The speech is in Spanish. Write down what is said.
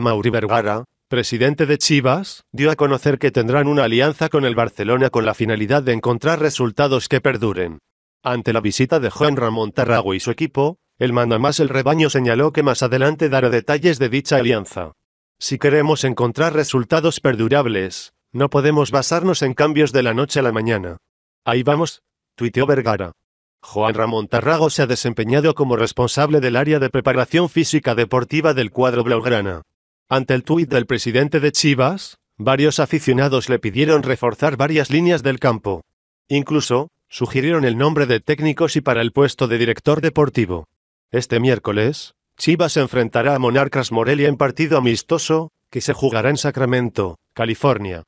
Mauri Vergara, presidente de Chivas, dio a conocer que tendrán una alianza con el Barcelona con la finalidad de encontrar resultados que perduren. Ante la visita de Juan Ramón Tarrago y su equipo, el mandamás El Rebaño señaló que más adelante dará detalles de dicha alianza. Si queremos encontrar resultados perdurables, no podemos basarnos en cambios de la noche a la mañana. Ahí vamos, tuiteó Vergara. Juan Ramón Tarrago se ha desempeñado como responsable del área de preparación física deportiva del cuadro blaugrana. Ante el tuit del presidente de Chivas, varios aficionados le pidieron reforzar varias líneas del campo. Incluso, sugirieron el nombre de técnicos y para el puesto de director deportivo. Este miércoles, Chivas enfrentará a Monarcas Morelia en partido amistoso, que se jugará en Sacramento, California.